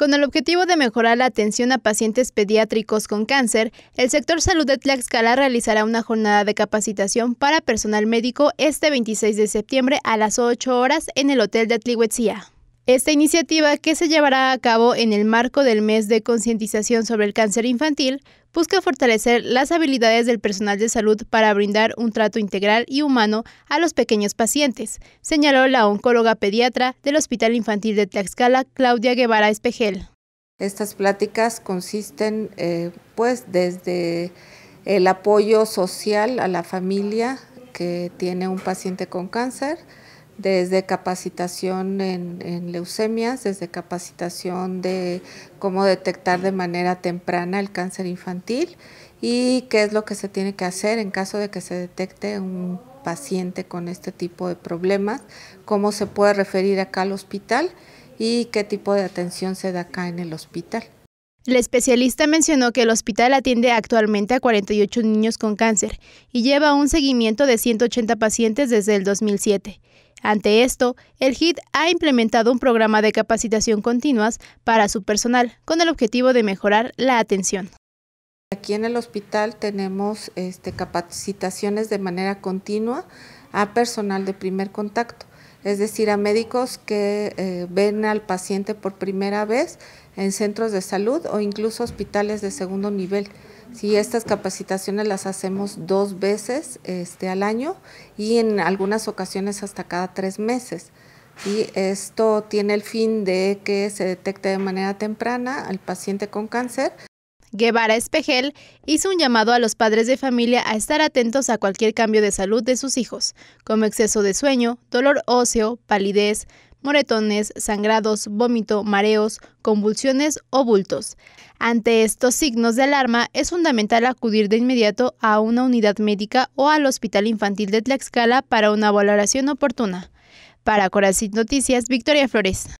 Con el objetivo de mejorar la atención a pacientes pediátricos con cáncer, el sector salud de Tlaxcala realizará una jornada de capacitación para personal médico este 26 de septiembre a las 8 horas en el Hotel de Tlihuetzía. Esta iniciativa, que se llevará a cabo en el marco del mes de concientización sobre el cáncer infantil, busca fortalecer las habilidades del personal de salud para brindar un trato integral y humano a los pequeños pacientes, señaló la oncóloga pediatra del Hospital Infantil de Tlaxcala, Claudia Guevara Espejel. Estas pláticas consisten eh, pues desde el apoyo social a la familia que tiene un paciente con cáncer, desde capacitación en, leucemias, desde capacitación de cómo detectar de manera temprana el cáncer infantil y qué es lo que se tiene que hacer en caso de que se detecte un paciente con este tipo de problemas, cómo se puede referir acá al hospital y qué tipo de atención se da acá en el hospital. La especialista mencionó que el hospital atiende actualmente a 48 niños con cáncer y lleva un seguimiento de 180 pacientes desde el 2007. Ante esto, el HIT ha implementado un programa de capacitación continuas para su personal con el objetivo de mejorar la atención. Aquí en el hospital tenemos este, capacitaciones de manera continua a personal de primer contacto, es decir, a médicos que eh, ven al paciente por primera vez en centros de salud o incluso hospitales de segundo nivel. Sí, estas capacitaciones las hacemos dos veces este, al año y en algunas ocasiones hasta cada tres meses. Y esto tiene el fin de que se detecte de manera temprana al paciente con cáncer. Guevara Espejel hizo un llamado a los padres de familia a estar atentos a cualquier cambio de salud de sus hijos, como exceso de sueño, dolor óseo, palidez, moretones, sangrados, vómito, mareos, convulsiones o bultos. Ante estos signos de alarma, es fundamental acudir de inmediato a una unidad médica o al Hospital Infantil de Tlaxcala para una valoración oportuna. Para Corazón Noticias, Victoria Flores.